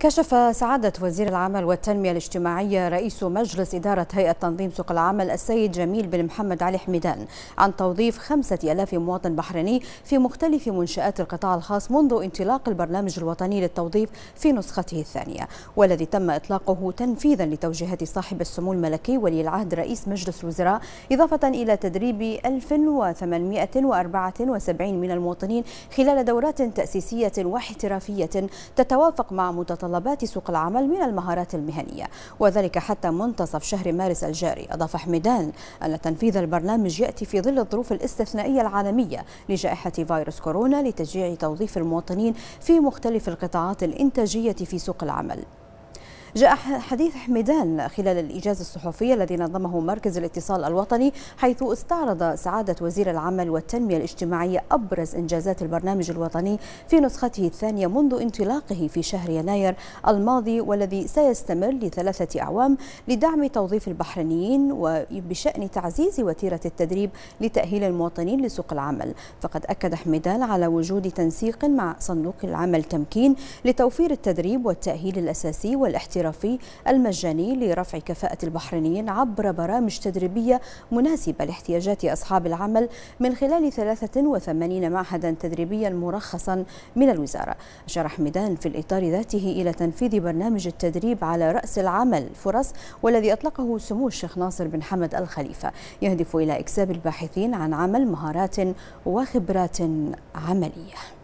كشف سعادة وزير العمل والتنمية الاجتماعية رئيس مجلس إدارة هيئة تنظيم سوق العمل السيد جميل بن محمد علي حميدان عن توظيف خمسة ألاف مواطن بحريني في مختلف منشآت القطاع الخاص منذ انطلاق البرنامج الوطني للتوظيف في نسخته الثانية والذي تم إطلاقه تنفيذا لتوجيهات صاحب السمو الملكي ولي العهد رئيس مجلس الوزراء إضافة إلى تدريب 1874 من المواطنين خلال دورات تأسيسية واحترافية تتوافق مع متطلبات متطلبات سوق العمل من المهارات المهنية وذلك حتى منتصف شهر مارس الجاري أضاف حميدان أن تنفيذ البرنامج يأتي في ظل الظروف الاستثنائية العالمية لجائحة فيروس كورونا لتشجيع توظيف المواطنين في مختلف القطاعات الإنتاجية في سوق العمل جاء حديث حميدان خلال الإجازة الصحفية الذي نظمه مركز الاتصال الوطني حيث استعرض سعادة وزير العمل والتنمية الاجتماعية أبرز إنجازات البرنامج الوطني في نسخته الثانية منذ انطلاقه في شهر يناير الماضي والذي سيستمر لثلاثة أعوام لدعم توظيف البحرينيين وبشأن تعزيز وتيرة التدريب لتأهيل المواطنين لسوق العمل فقد أكد حميدان على وجود تنسيق مع صندوق العمل تمكين لتوفير التدريب والتأهيل الأساسي والاحتراف الاحترافي المجاني لرفع كفاءة البحرينيين عبر برامج تدريبية مناسبة لاحتياجات أصحاب العمل من خلال 83 معهدا تدريبيا مرخصا من الوزارة أشار حمدان في الإطار ذاته إلى تنفيذ برنامج التدريب على رأس العمل فرص والذي أطلقه سمو الشيخ ناصر بن حمد الخليفة يهدف إلى إكساب الباحثين عن عمل مهارات وخبرات عملية